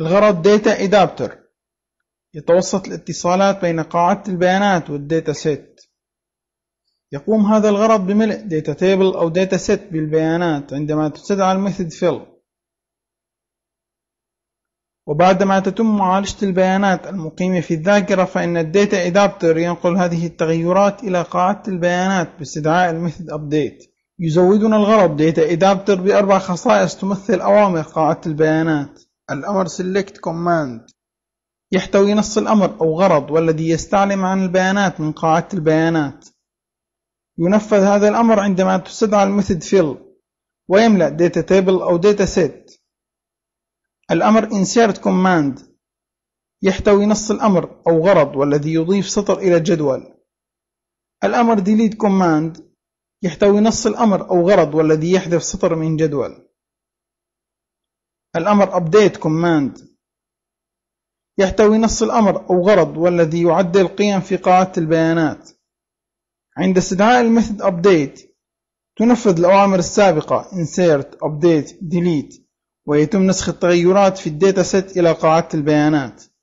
الغرض Data Adapter يتوسط الاتصالات بين قاعدة البيانات والداتا سيت يقوم هذا الغرض بملء داتا تيبل أو داتا سيت بالبيانات عندما تستدعى الميثود fill وبعدما تتم معالجة البيانات المقيمة في الذاكرة فإن الداتا ادابتر ينقل هذه التغيرات إلى قاعدة البيانات باستدعاء الميثود update يزودنا الغرض داتا ادابتر بأربع خصائص تمثل أوامر قاعدة البيانات الأمر select command يحتوي نص الأمر أو غرض والذي يستعلم عن البيانات من قاعدة البيانات ينفذ هذا الأمر عندما تستدعى الميثود fill ويملأ data table أو data set الأمر insert command يحتوي نص الأمر أو غرض والذي يضيف سطر إلى الجدول الأمر delete command يحتوي نص الأمر أو غرض والذي يحذف سطر من جدول الأمر update command يحتوي نص الأمر أو غرض والذي يعدل القيم في قاعدة البيانات عند استدعاء method update تنفذ الأوامر السابقة insert, update, delete ويتم نسخ التغيرات في الداتا سيت إلى قاعدة البيانات